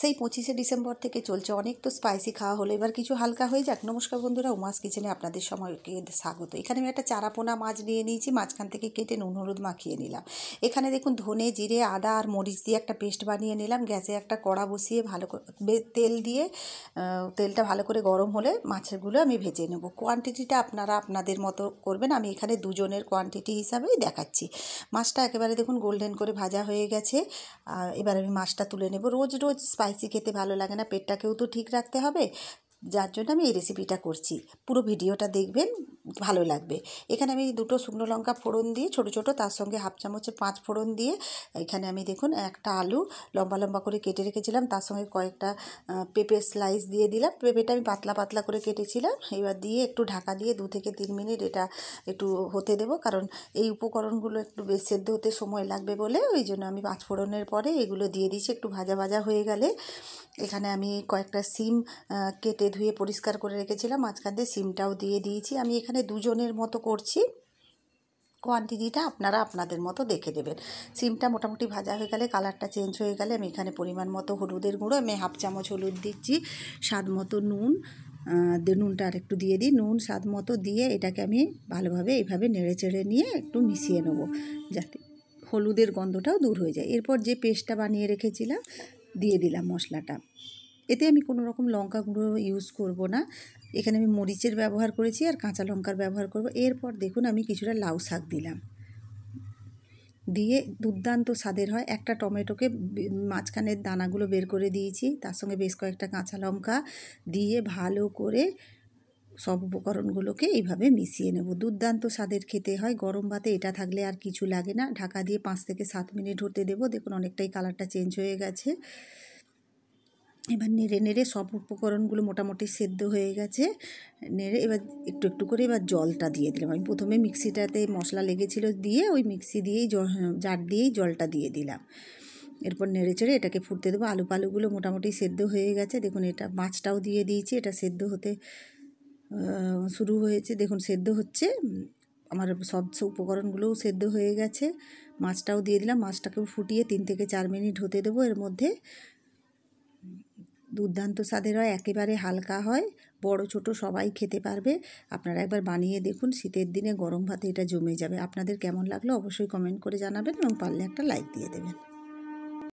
সেই পঁচিশে ডিসেম্বর থেকে চলছে অনেক তো স্পাইসি খাওয়া হলো এবার কিছু হালকা হয়ে যাক নমস্কার বন্ধুরা উমাস কিচেনে আপনাদের সময়কে স্বাগত এখানে আমি একটা চারাপোনা মাছ নিয়ে নিয়েছি মাঝখান থেকে কেটে নুন হলুদ মাখিয়ে নিলাম এখানে দেখুন ধনে জিরে আদা আর মরিচ দিয়ে একটা পেস্ট বানিয়ে নিলাম গ্যাসে একটা কড়া বসিয়ে ভালো করে তেল দিয়ে তেলটা ভালো করে গরম হলে মাছেরগুলো আমি ভেজে নেব কোয়ান্টিটিটা আপনারা আপনাদের মতো করবেন আমি এখানে দুজনের কোয়ান্টিটি হিসাবেই দেখাচ্ছি মাছটা একেবারে দেখুন গোল্ডেন করে ভাজা হয়ে গেছে এবার আমি মাছটা তুলে নেব রোজ রোজ স্পাই স্পাইসি খেতে ভালো লাগে না পেটটাকেও তো ঠিক রাখতে হবে যার জন্য আমি এই রেসিপিটা করছি পুরো ভিডিওটা দেখবেন ভালো লাগবে এখানে আমি দুটো শুকনো লঙ্কা ফোড়ন দিয়ে ছোট ছোট তার সঙ্গে হাফ চামচে পাঁচ ফোড়ন দিয়ে এখানে আমি দেখুন একটা আলু লম্বা লম্বা করে কেটে রেখেছিলাম তার সঙ্গে কয়েকটা পেঁপে স্লাইস দিয়ে দিলাম পেঁপেটা আমি পাতলা পাতলা করে কেটেছিলাম এবার দিয়ে একটু ঢাকা দিয়ে দু থেকে তিন মিনিট এটা একটু হতে দেব কারণ এই উপকরণগুলো একটু বেশ সেদ্ধ হতে সময় লাগবে বলে ওই জন্য আমি পাঁচ ফোড়নের পরে এগুলো দিয়ে দিচ্ছি একটু ভাজা ভাজা হয়ে গেলে এখানে আমি কয়েকটা সিম কেটে ধুয়ে পরিষ্কার করে রেখেছিলাম মাঝখান দিয়ে সিমটাও দিয়ে দিয়েছি আমি এখানে দুজনের মতো করছি কোয়ান্টিটিটা আপনারা আপনাদের মতো দেখে দেবেন সিমটা মোটামুটি ভাজা হয়ে গেলে কালারটা চেঞ্জ হয়ে গেলে আমি এখানে পরিমাণ মতো হলুদের গুঁড়ো আমি হাফ চামচ হলুদ দিচ্ছি স্বাদ মতো নুন নুনটা আর একটু দিয়ে দিই নুন স্বাদ মতো দিয়ে এটাকে আমি ভালোভাবে এইভাবে নেড়ে চেড়ে নিয়ে একটু মিশিয়ে নেবো যাতে হলুদের গন্ধটাও দূর হয়ে যায় এরপর যে পেস্টটা বানিয়ে রেখেছিলাম দিয়ে দিলাম মশলাটা এতে আমি কোনো রকম লঙ্কা গুঁড়ো ইউজ করব না এখানে আমি মরিচের ব্যবহার করেছি আর কাঁচা লঙ্কার ব্যবহার করব এরপর দেখুন আমি কিছুটা লাউ শাক দিলাম দিয়ে দুর্দান্ত স্বাদের হয় একটা টমেটোকে মাঝখানের দানাগুলো বের করে দিয়েছি তার সঙ্গে বেশ কয়েকটা কাঁচা লঙ্কা দিয়ে ভালো করে সব উপকরণগুলোকে এইভাবে মিশিয়ে নেব দুর্দান্ত স্বাদের খেতে হয় গরম ভাতে এটা থাকলে আর কিছু লাগে না ঢাকা দিয়ে পাঁচ থেকে সাত মিনিট হতে দেবো দেখুন অনেকটাই কালারটা চেঞ্জ হয়ে গেছে এবার নেড়ে নেড়ে সব উপকরণগুলো মোটামুটি সেদ্ধ হয়ে গেছে নেড়ে এবার একটু একটু করে এবার জলটা দিয়ে দিলাম আমি প্রথমে মিক্সিটাতে মশলা লেগেছিল দিয়ে ওই মিক্সি দিয়েই জার দিয়েই জলটা দিয়ে দিলাম এরপর নেড়ে চেড়ে এটাকে ফুটতে দেবো আলু পালুগুলো মোটামুটি সেদ্ধ হয়ে গেছে দেখুন এটা মাছটাও দিয়ে দিয়েছি এটা সেদ্ধ হতে শুরু হয়েছে দেখুন সেদ্ধ হচ্ছে আমার সব উপকরণগুলোও সেদ্ধ হয়ে গেছে মাছটাও দিয়ে দিলাম মাছটাকেও ফুটিয়ে তিন থেকে চার মিনিট হতে দেবো এর মধ্যে দুর্দান্ত স্বাদের হয় একেবারে হালকা হয় বড় ছোট সবাই খেতে পারবে আপনারা একবার বানিয়ে দেখুন শীতের দিনে গরম ভাতে এটা জমে যাবে আপনাদের কেমন লাগলো অবশ্যই কমেন্ট করে জানাবেন এবং পারলে একটা লাইক দিয়ে দেবেন